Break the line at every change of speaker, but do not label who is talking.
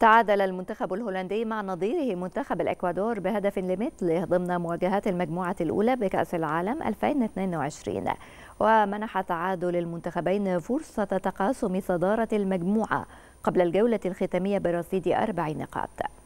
تعادل المنتخب الهولندي مع نظيره منتخب الإكوادور بهدف لمثله ضمن مواجهات المجموعة الأولى بكأس العالم 2022 ومنح تعادل المنتخبين فرصة تقاسم صدارة المجموعة قبل الجولة الختامية برصيد أربع نقاط